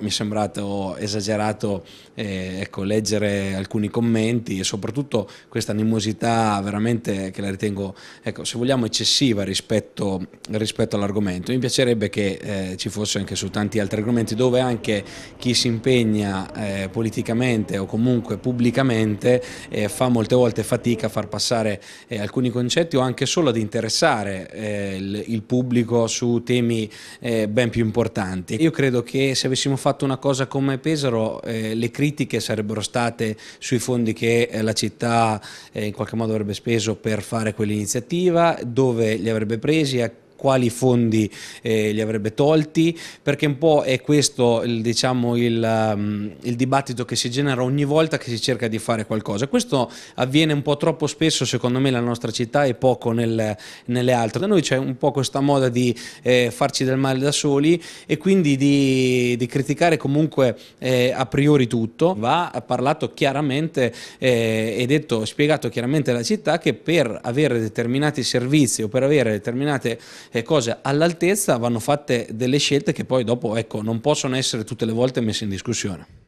mi è sembrato esagerato eh, ecco, leggere alcuni commenti e soprattutto questa animosità veramente che la ritengo, ecco, se vogliamo, eccessiva rispetto, rispetto all'argomento. Mi piacerebbe che eh, ci fosse anche su tanti altri argomenti dove anche chi si impegna eh, politicamente o comunque pubblicamente eh, fa molte volte fatica a far passare eh, alcuni concetti o anche solo ad interessare eh, il, il, pubblico su temi ben più importanti. Io credo che se avessimo fatto fatto una cosa come Pesaro eh, le critiche sarebbero state sui fondi che eh, la città eh, in qualche modo avrebbe speso per fare quell'iniziativa, dove li avrebbe presi, quali fondi eh, li avrebbe tolti, perché un po' è questo il, diciamo, il, um, il, dibattito che si genera ogni volta che si cerca di fare qualcosa. Questo avviene un po' troppo spesso secondo me nella nostra città e poco nel, nelle altre. Da noi c'è un po' questa moda di eh, farci del male da soli e quindi di, di criticare comunque eh, a priori tutto. Va parlato chiaramente eh, e detto, spiegato chiaramente alla città che per avere determinati servizi o per avere determinate eh, cose all'altezza, vanno fatte delle scelte che poi dopo ecco, non possono essere tutte le volte messe in discussione.